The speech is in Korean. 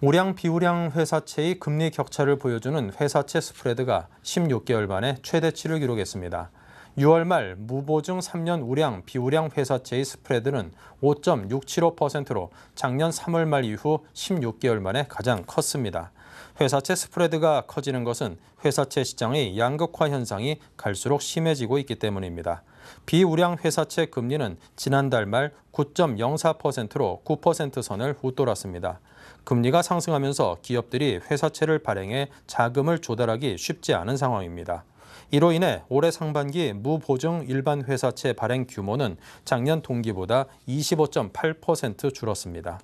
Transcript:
우량 비우량 회사채의 금리 격차를 보여주는 회사채 스프레드가 16개월 만에 최대치를 기록했습니다. 6월 말 무보증 3년 우량 비우량 회사채의 스프레드는 5.675%로 작년 3월 말 이후 16개월 만에 가장 컸습니다. 회사채 스프레드가 커지는 것은 회사채 시장의 양극화 현상이 갈수록 심해지고 있기 때문입니다. 비우량 회사채 금리는 지난달 말 9.04%로 9% 선을 웃돌았습니다. 금리가 상승하면서 기업들이 회사채를 발행해 자금을 조달하기 쉽지 않은 상황입니다. 이로 인해 올해 상반기 무보증 일반 회사채 발행 규모는 작년 동기보다 25.8% 줄었습니다.